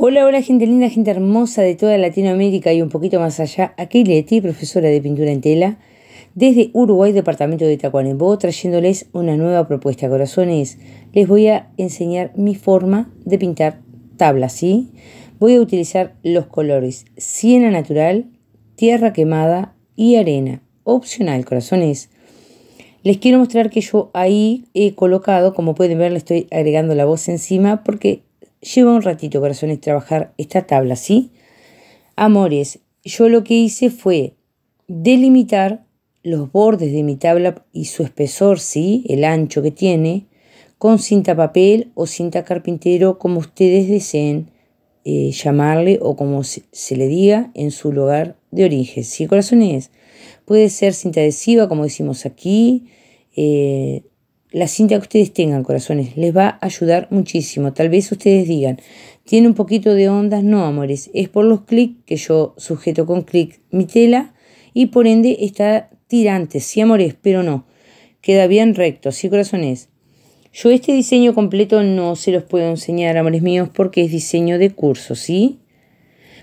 Hola, hola gente linda, gente hermosa de toda Latinoamérica y un poquito más allá. Aquí Leti, profesora de pintura en tela, desde Uruguay, departamento de Tacuarembó, trayéndoles una nueva propuesta, corazones. Les voy a enseñar mi forma de pintar tablas, ¿sí? Voy a utilizar los colores siena natural, tierra quemada y arena. Opcional, corazones. Les quiero mostrar que yo ahí he colocado, como pueden ver, le estoy agregando la voz encima porque Lleva un ratito, corazones, trabajar esta tabla, ¿sí? Amores, yo lo que hice fue delimitar los bordes de mi tabla y su espesor, ¿sí? El ancho que tiene, con cinta papel o cinta carpintero, como ustedes deseen eh, llamarle o como se, le diga en su lugar de origen, ¿sí? Corazones, puede ser cinta adhesiva, como decimos aquí, eh, la cinta que ustedes tengan, corazones, les va a ayudar muchísimo. Tal vez ustedes digan, tiene un poquito de ondas, no, amores, es por los clics que yo sujeto con clic mi tela y por ende está tirante, sí, amores, pero no, queda bien recto, sí, corazones. Yo este diseño completo no se los puedo enseñar, amores míos, porque es diseño de curso, ¿sí?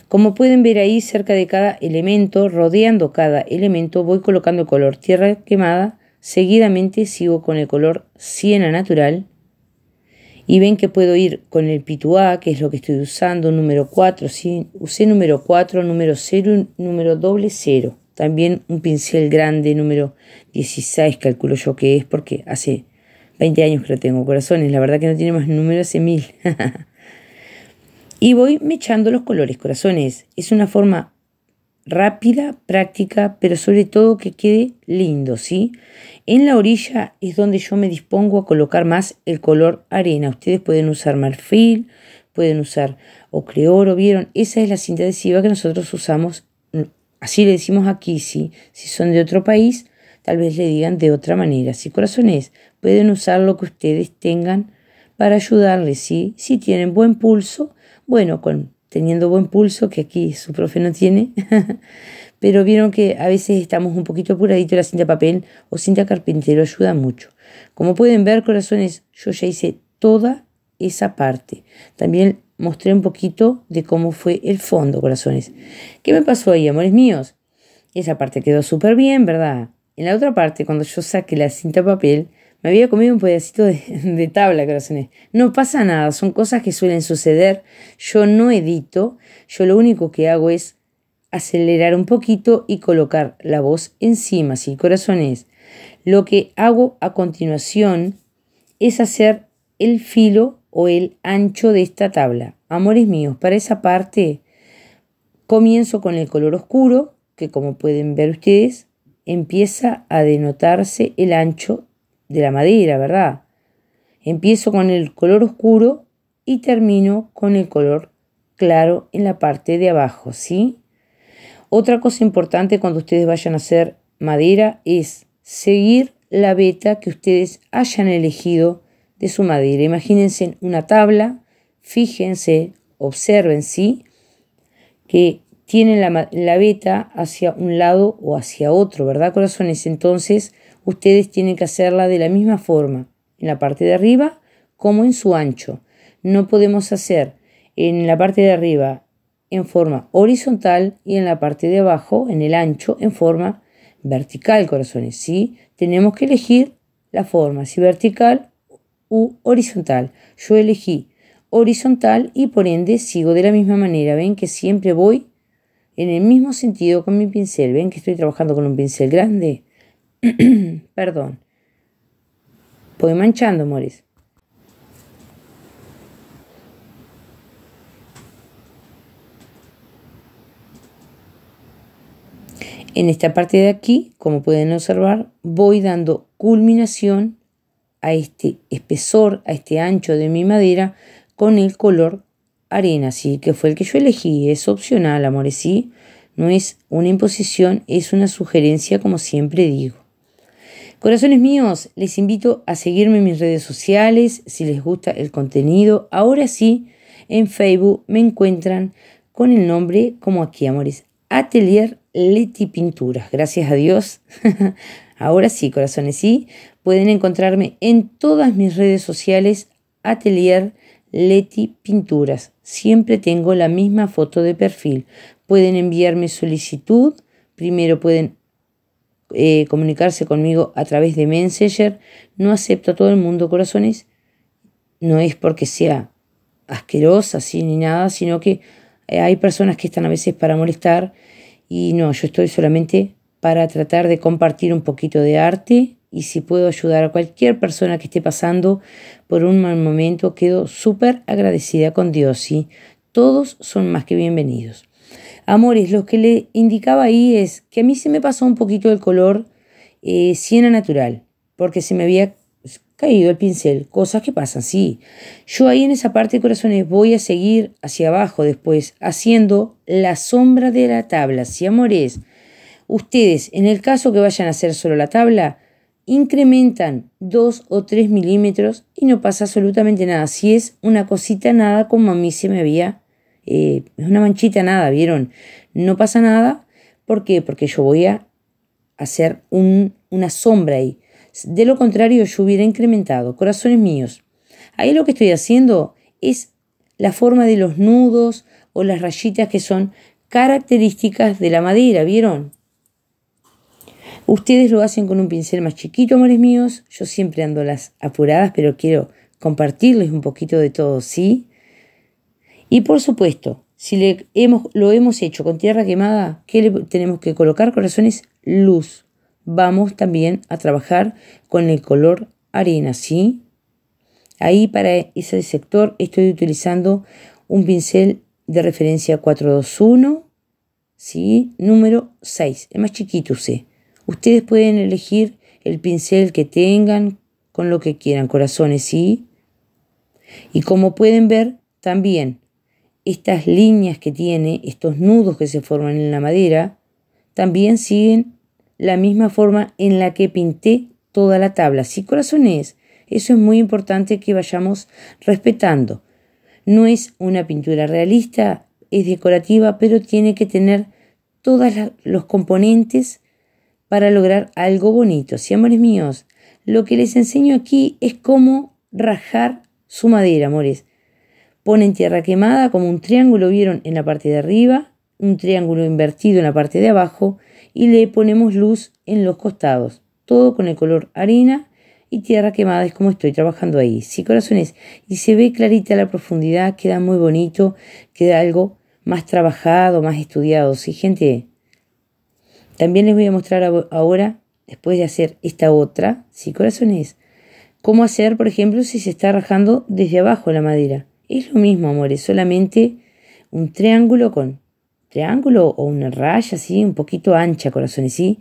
Como pueden ver ahí, cerca de cada elemento, rodeando cada elemento, voy colocando el color tierra quemada, Seguidamente sigo con el color siena natural y ven que puedo ir con el pituá, que es lo que estoy usando, número 4, ¿sí? usé número 4, número 0 número doble 0. También un pincel grande, número 16, calculo yo que es, porque hace 20 años que lo tengo, corazones, la verdad que no tiene más números, hace mil. y voy mechando los colores, corazones. Es una forma rápida, práctica, pero sobre todo que quede lindo, ¿sí? En la orilla es donde yo me dispongo a colocar más el color arena. Ustedes pueden usar marfil, pueden usar oro ¿vieron? Esa es la cinta adhesiva que nosotros usamos, mm, así le decimos aquí, Si son de otro país, tal vez le digan de otra manera, si Corazones, pueden usar lo que ustedes tengan para ayudarles, ¿sí? Si tienen buen pulso, bueno, con teniendo buen pulso, que aquí su profe no tiene, pero vieron que a veces estamos un poquito apuraditos la cinta papel o cinta carpintero ayuda mucho. Como pueden ver, corazones, yo ya hice toda esa parte. También mostré un poquito de cómo fue el fondo, corazones. ¿Qué me pasó ahí, amores míos? Esa parte quedó súper bien, ¿verdad? En la otra parte, cuando yo saqué la cinta papel, me había comido un pedacito de, tabla, corazones. No pasa nada, son cosas que suelen suceder. Yo no edito, yo lo único que hago es acelerar un poquito y colocar la voz encima, sí, corazones. Lo que hago a continuación es hacer el filo o el ancho de esta tabla. Amores míos, para esa parte comienzo con el color oscuro, que como pueden ver ustedes, empieza a denotarse el ancho de la madera, ¿verdad? Empiezo con el color oscuro y termino con el color claro en la parte de abajo, ¿sí? Otra cosa importante cuando ustedes vayan a hacer madera es seguir la veta que ustedes hayan elegido de su madera. Imagínense una tabla, fíjense, observen, ¿sí? Que tienen la, la, veta hacia un lado o hacia otro, ¿verdad, corazones? Entonces, Ustedes tienen que hacerla de la misma forma, en la parte de arriba como en su ancho. No podemos hacer en la parte de arriba en forma horizontal y en la parte de abajo, en el ancho, en forma vertical, corazones. ¿sí? Tenemos que elegir la forma, si vertical u horizontal. Yo elegí horizontal y por ende sigo de la misma manera. Ven que siempre voy en el mismo sentido con mi pincel. Ven que estoy trabajando con un pincel grande. Perdón. Voy manchando, amores En esta parte de aquí, como pueden observar, voy dando culminación a este espesor, a este ancho de mi madera con el color arena, sí, que fue el que yo elegí. Es opcional, amores, No es una imposición, es una sugerencia, como siempre digo. Corazones míos, les invito a seguirme en mis redes sociales si les gusta el contenido. Ahora sí, en Facebook me encuentran con el nombre como aquí, amores. Atelier Leti Pinturas. Gracias a Dios. Ahora sí, corazones, sí. Pueden encontrarme en todas mis redes sociales Atelier Leti Pinturas. Siempre tengo la misma foto de perfil. Pueden enviarme solicitud. Primero pueden eh, comunicarse conmigo a través de Messenger. No acepto a todo el mundo, corazones. No es porque sea asquerosa, así ni nada, sino que eh, hay personas que están a veces para molestar y no, yo estoy solamente para tratar de compartir un poquito de arte y si puedo ayudar a cualquier persona que esté pasando por un mal momento, quedo súper agradecida con Dios y todos son más que bienvenidos. Amores, lo que le indicaba ahí es que a mí se me pasó un poquito el color eh, siena natural, porque se me había caído el pincel, cosas que pasan, sí. Yo ahí en esa parte, de corazones, voy a seguir hacia abajo después, haciendo la sombra de la tabla, si, amores. Ustedes, en el caso que vayan a hacer solo la tabla, incrementan dos o tres milímetros y no pasa absolutamente nada. Si es una cosita nada como a mí se me había eh, es una manchita, nada, ¿vieron? No pasa nada, ¿por qué? Porque yo voy a hacer un, una sombra ahí. De lo contrario, yo hubiera incrementado. Corazones míos, ahí lo que estoy haciendo es la forma de los nudos o las rayitas que son características de la madera, ¿vieron? Ustedes lo hacen con un pincel más chiquito, amores míos. Yo siempre ando las apuradas, pero quiero compartirles un poquito de todo, ¿sí? Y por supuesto, si le hemos, lo hemos hecho con tierra quemada, ¿qué le tenemos que colocar, corazones? Luz. Vamos también a trabajar con el color arena, ¿sí? Ahí para ese sector estoy utilizando un pincel de referencia 421, ¿sí? Número 6, Es más chiquito sí. Ustedes pueden elegir el pincel que tengan con lo que quieran, corazones, ¿sí? Y como pueden ver, también estas líneas que tiene, estos nudos que se forman en la madera, también siguen la misma forma en la que pinté toda la tabla. si corazones, eso es muy importante que vayamos respetando. No es una pintura realista, es decorativa, pero tiene que tener todos los componentes para lograr algo bonito. Si, amores míos, lo que les enseño aquí es cómo rajar su madera, amores ponen tierra quemada como un triángulo, vieron en la parte de arriba, un triángulo invertido en la parte de abajo y le ponemos luz en los costados, todo con el color harina y tierra quemada es como estoy trabajando ahí. Sí, corazones, y se ve clarita la profundidad, queda muy bonito, queda algo más trabajado, más estudiado. Sí, gente, también les voy a mostrar ahora, después de hacer esta otra, sí, corazones, cómo hacer, por ejemplo, si se está rajando desde abajo la madera. Es lo mismo, amores, solamente un triángulo con triángulo o una raya así, un poquito ancha, corazones, sí,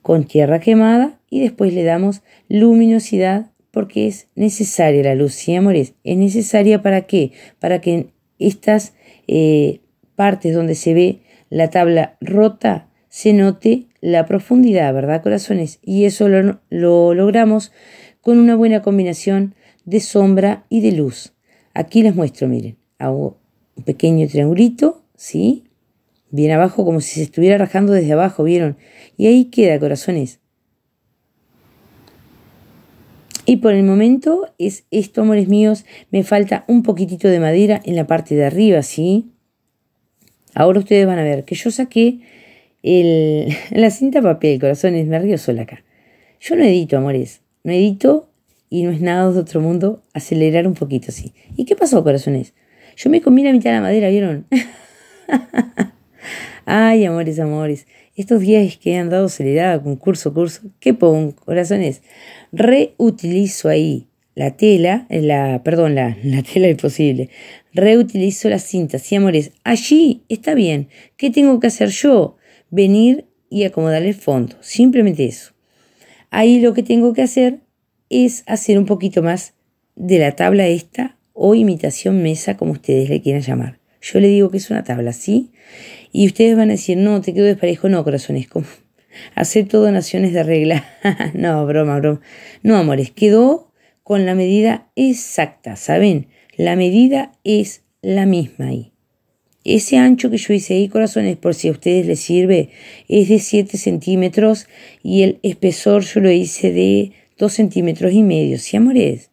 con tierra quemada y después le damos luminosidad porque es necesaria la luz, sí, amores, es necesaria para qué? Para que en estas eh, partes donde se ve la tabla rota se note la profundidad, ¿verdad, corazones? Y eso lo logramos con una buena combinación de sombra y de luz. Aquí les muestro, miren, hago un pequeño triangulito, ¿sí? Bien abajo, como si se estuviera rajando desde abajo, ¿vieron? Y ahí queda, corazones. Y por el momento es esto, amores míos. Me falta un poquitito de madera en la parte de arriba, ¿sí? Ahora ustedes van a ver que yo saqué la cinta papel, corazones, me río sola acá. Yo no edito, amores. No edito y no es nada de otro mundo acelerar un poquito así. ¿Y qué pasó, corazones? Yo me comí la mitad de la madera, ¿vieron? Ay, amores, amores. Estos días que han dado acelerada con curso, curso, qué pongo, corazones. Reutilizo ahí la tela, eh, la, perdón, la, la tela imposible. Reutilizo la cinta, sí, amores. Allí está bien. ¿Qué tengo que hacer yo? Venir y acomodar el fondo. Simplemente eso. Ahí lo que tengo que hacer es hacer un poquito más de la tabla esta o imitación mesa, como ustedes le quieran llamar. Yo le digo que es una tabla, ¿sí? Y ustedes van a decir, no, te quedo desparejo, no, corazones, como hacer todo naciones de regla. no, broma, broma. No, amores, quedó con la medida exacta, ¿saben? La medida es la misma ahí. Ese ancho que yo hice ahí, corazones, por si a ustedes les sirve, es de 7 centímetros y el espesor yo lo hice de 2 centímetros y medio, si amores?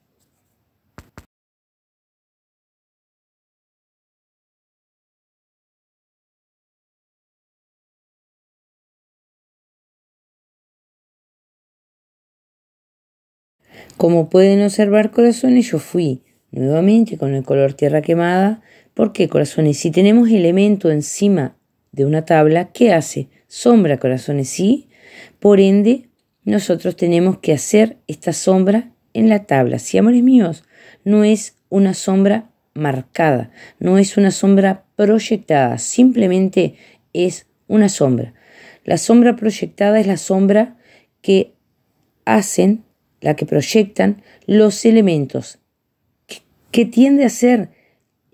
Como pueden observar, corazones, yo fui nuevamente con el color tierra quemada. porque corazones? Si tenemos elemento encima de una tabla, ¿qué hace? Sombra, corazones, ¿sí? Por ende, nosotros tenemos que hacer esta sombra en la tabla. Si, amores míos, no es una sombra marcada, no es una sombra proyectada, simplemente es una sombra. La sombra proyectada es la sombra que hacen, la que proyectan los elementos, que, tiende a ser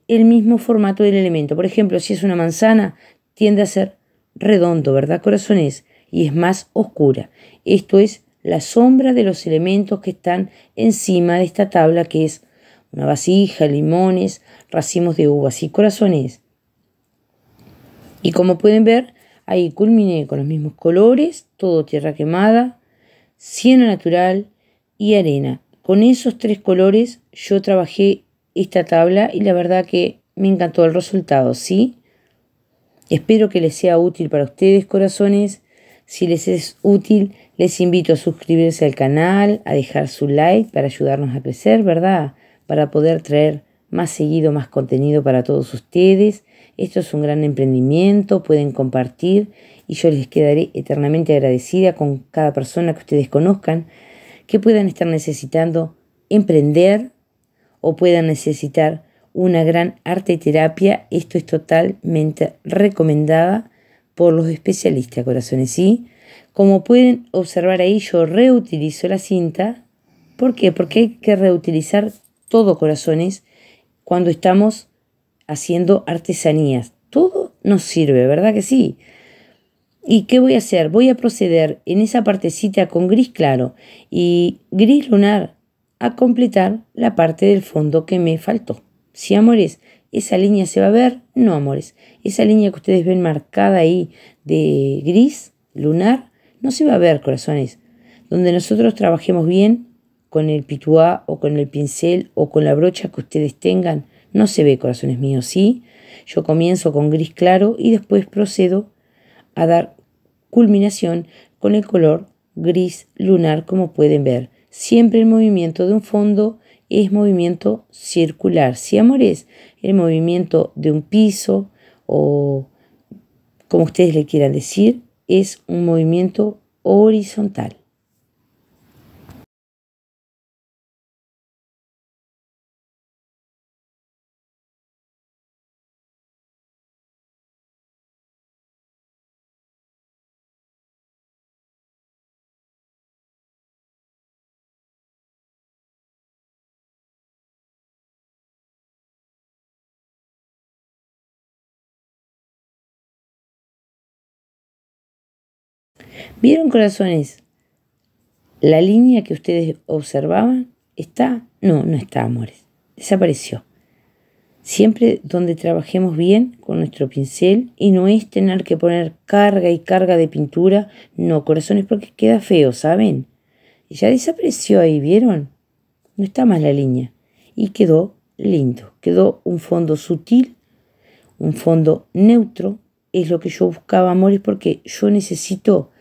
el mismo formato del elemento. Por ejemplo, si es una manzana, tiende a ser redondo, ¿verdad, corazones? y es más oscura. Esto es la sombra de los elementos que están encima de esta tabla que es una vasija, limones, racimos de uvas y corazones. Y como pueden ver, ahí culminé con los mismos colores, todo tierra quemada, cieno natural y arena. Con esos tres colores yo trabajé esta tabla y la verdad que me encantó el resultado, ¿sí? Espero que les sea útil para ustedes, corazones. Si les es útil, les invito a suscribirse al canal, a dejar su like para ayudarnos a crecer, ¿verdad? Para poder traer más seguido, más contenido para todos ustedes. Esto es un gran emprendimiento, pueden compartir y yo les quedaré eternamente agradecida con cada persona que ustedes conozcan que puedan estar necesitando emprender o puedan necesitar una gran arte terapia. Esto es totalmente recomendada por los especialistas, corazones, ¿sí? Como pueden observar ahí, yo reutilizo la cinta. ¿Por qué? Porque hay que reutilizar todo, corazones, cuando estamos haciendo artesanías. Todo nos sirve, ¿verdad que sí? ¿Y qué voy a hacer? Voy a proceder en esa partecita con gris claro y gris lunar a completar la parte del fondo que me faltó. Si amores, esa línea se va a ver, no, amores. Esa línea que ustedes ven marcada ahí de gris, lunar, no se va a ver, corazones. Donde nosotros trabajemos bien con el pituá o con el pincel o con la brocha que ustedes tengan, no se ve, corazones míos, ¿sí? Yo comienzo con gris claro y después procedo a dar culminación con el color gris lunar, como pueden ver. Siempre el movimiento de un fondo es movimiento circular. Si amores, el movimiento de un piso, o como ustedes le quieran decir, es un movimiento horizontal. ¿Vieron corazones? La línea que ustedes observaban está, no, no está, amores, desapareció. Siempre donde trabajemos bien con nuestro pincel y no es tener que poner carga y carga de pintura, no, corazones, porque queda feo, ¿saben? Y ya desapareció ahí, ¿vieron? No está más la línea. Y quedó lindo, quedó un fondo sutil, un fondo neutro, es lo que yo buscaba, amores, porque yo necesito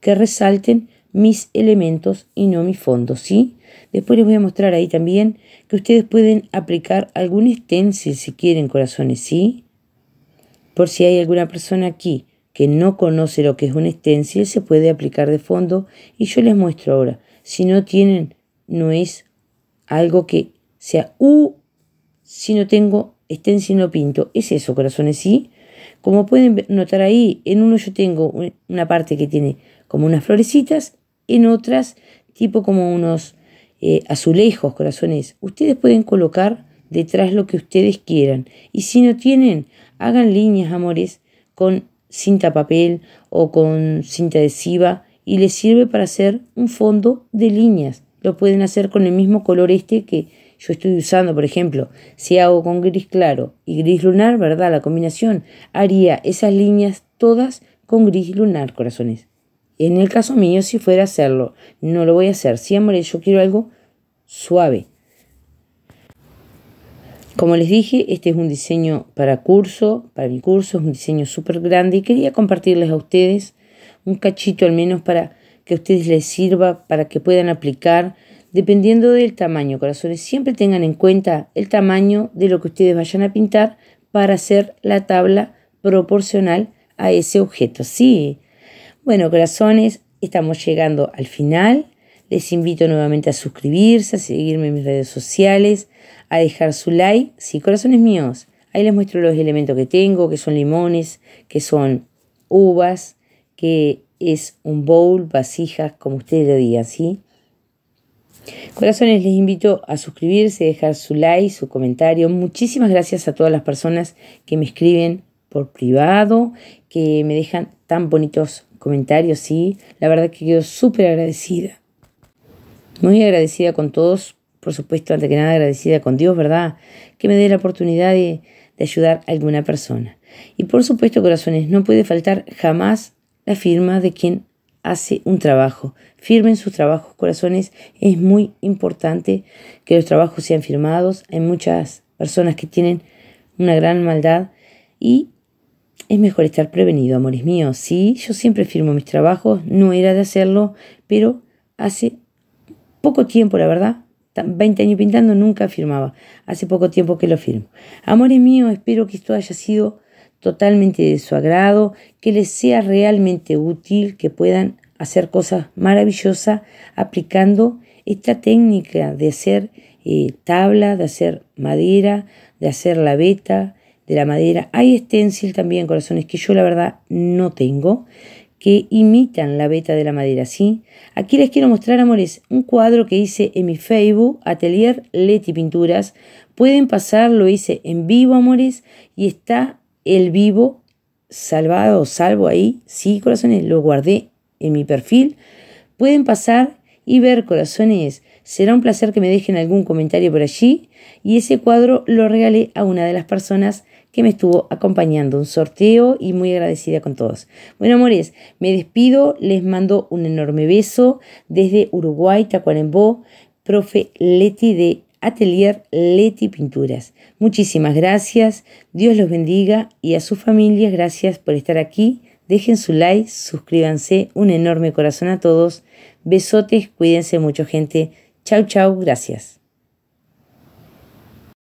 que resalten mis elementos y no mi fondo, ¿sí? Después les voy a mostrar ahí también que ustedes pueden aplicar algún stencil si quieren, corazones, ¿sí? Por si hay alguna persona aquí que no conoce lo que es un stencil, se puede aplicar de fondo y yo les muestro ahora. Si no tienen, no es algo que sea, u uh, si no tengo stencil no pinto. Es eso, corazones, ¿sí? Como pueden notar ahí, en uno yo tengo una parte que tiene como unas florecitas, en otras tipo como unos eh, azulejos, corazones. Ustedes pueden colocar detrás lo que ustedes quieran. Y si no tienen, hagan líneas, amores, con cinta papel o con cinta adhesiva y les sirve para hacer un fondo de líneas. Lo pueden hacer con el mismo color este que yo estoy usando, por ejemplo, si hago con gris claro y gris lunar, ¿verdad? La combinación haría esas líneas todas con gris lunar, corazones. En el caso mío, si fuera a hacerlo, no lo voy a hacer. Siempre yo quiero algo suave. Como les dije, este es un diseño para curso, para mi curso, es un diseño súper grande y quería compartirles a ustedes un cachito al menos para que a ustedes les sirva, para que puedan aplicar, dependiendo del tamaño, corazones. Siempre tengan en cuenta el tamaño de lo que ustedes vayan a pintar para hacer la tabla proporcional a ese objeto. Sí, bueno, corazones, estamos llegando al final. Les invito nuevamente a suscribirse, a seguirme en mis redes sociales, a dejar su like. Sí, corazones míos. Ahí les muestro los elementos que tengo, que son limones, que son uvas, que es un bowl, vasijas, como ustedes lo digan, ¿sí? Corazones, les invito a suscribirse, dejar su like, su comentario. Muchísimas gracias a todas las personas que me escriben por privado, que me dejan tan bonitos comentarios, sí. La verdad que quedo súper agradecida. Muy agradecida con todos, por supuesto, antes que nada agradecida con Dios, ¿verdad? Que me dé la oportunidad de, de ayudar a alguna persona. Y por supuesto, corazones, no puede faltar jamás la firma de quien hace un trabajo. Firmen sus trabajos, corazones. Es muy importante que los trabajos sean firmados. Hay muchas personas que tienen una gran maldad y es mejor estar prevenido, amores míos. Sí, yo siempre firmo mis trabajos, no era de hacerlo, pero hace poco tiempo, la verdad, 20 años pintando, nunca firmaba. Hace poco tiempo que lo firmo. Amores míos, espero que esto haya sido totalmente de su agrado, que les sea realmente útil, que puedan hacer cosas maravillosas aplicando esta técnica de hacer eh, tabla, de hacer madera, de hacer la veta, de la madera. Hay stencil también, corazones, que yo la verdad no tengo, que imitan la veta de la madera, ¿sí? Aquí les quiero mostrar, amores, un cuadro que hice en mi Facebook, Atelier Leti Pinturas. Pueden pasar, lo hice en vivo, amores, y está el vivo salvado, salvo ahí, sí, corazones, lo guardé en mi perfil. Pueden pasar y ver, corazones, será un placer que me dejen algún comentario por allí. Y ese cuadro lo regalé a una de las personas que me estuvo acompañando. Un sorteo y muy agradecida con todos. Bueno, amores, me despido. Les mando un enorme beso desde Uruguay, Tacuarembó, profe Leti de Atelier Leti Pinturas. Muchísimas gracias. Dios los bendiga y a sus familias, gracias por estar aquí. Dejen su like, suscríbanse. Un enorme corazón a todos. Besotes, cuídense mucho, gente. Chau, chau, gracias.